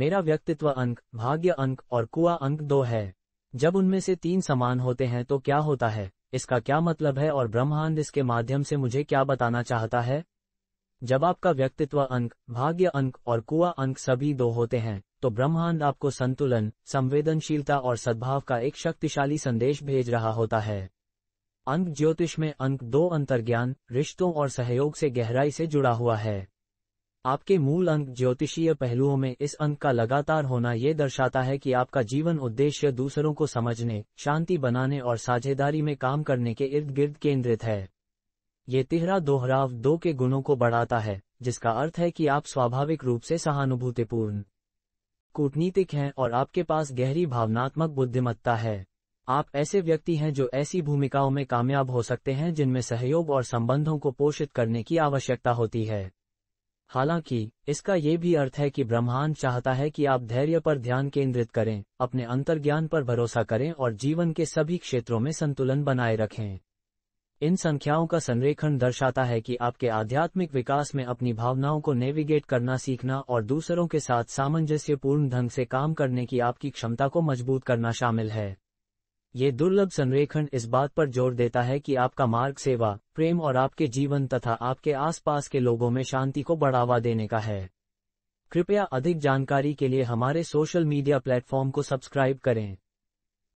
मेरा व्यक्तित्व अंक भाग्य अंक और कुआ अंक दो है जब उनमें से तीन समान होते हैं तो क्या होता है इसका क्या मतलब है और ब्रह्मांड इसके माध्यम से मुझे क्या बताना चाहता है जब आपका व्यक्तित्व अंक भाग्य अंक और कुआ अंक सभी दो होते हैं तो ब्रह्मांड आपको संतुलन संवेदनशीलता और सद्भाव का एक शक्तिशाली संदेश भेज रहा होता है अंक ज्योतिष में अंक दो अंतर्ज्ञान रिश्तों और सहयोग से गहराई से जुड़ा हुआ है आपके मूल अंक ज्योतिषीय पहलुओं में इस अंक का लगातार होना ये दर्शाता है कि आपका जीवन उद्देश्य दूसरों को समझने शांति बनाने और साझेदारी में काम करने के इर्द गिर्द केंद्रित है ये तिहरा दोहराव दो के गुणों को बढ़ाता है जिसका अर्थ है कि आप स्वाभाविक रूप से सहानुभूतिपूर्ण कूटनीतिक हैं और आपके पास गहरी भावनात्मक बुद्धिमत्ता है आप ऐसे व्यक्ति हैं जो ऐसी भूमिकाओं में कामयाब हो सकते हैं जिनमें सहयोग और संबंधों को पोषित करने की आवश्यकता होती है हालांकि इसका ये भी अर्थ है कि ब्रह्मांड चाहता है कि आप धैर्य पर ध्यान केंद्रित करें अपने अंतर्ज्ञान पर भरोसा करें और जीवन के सभी क्षेत्रों में संतुलन बनाए रखें इन संख्याओं का संरेखण दर्शाता है कि आपके आध्यात्मिक विकास में अपनी भावनाओं को नेविगेट करना सीखना और दूसरों के साथ सामंजस्यपूर्ण ढंग से काम करने की आपकी क्षमता को मजबूत करना शामिल है ये दुर्लभ संरेखण इस बात पर जोर देता है कि आपका मार्ग सेवा प्रेम और आपके जीवन तथा आपके आसपास के लोगों में शांति को बढ़ावा देने का है कृपया अधिक जानकारी के लिए हमारे सोशल मीडिया प्लेटफॉर्म को सब्सक्राइब करें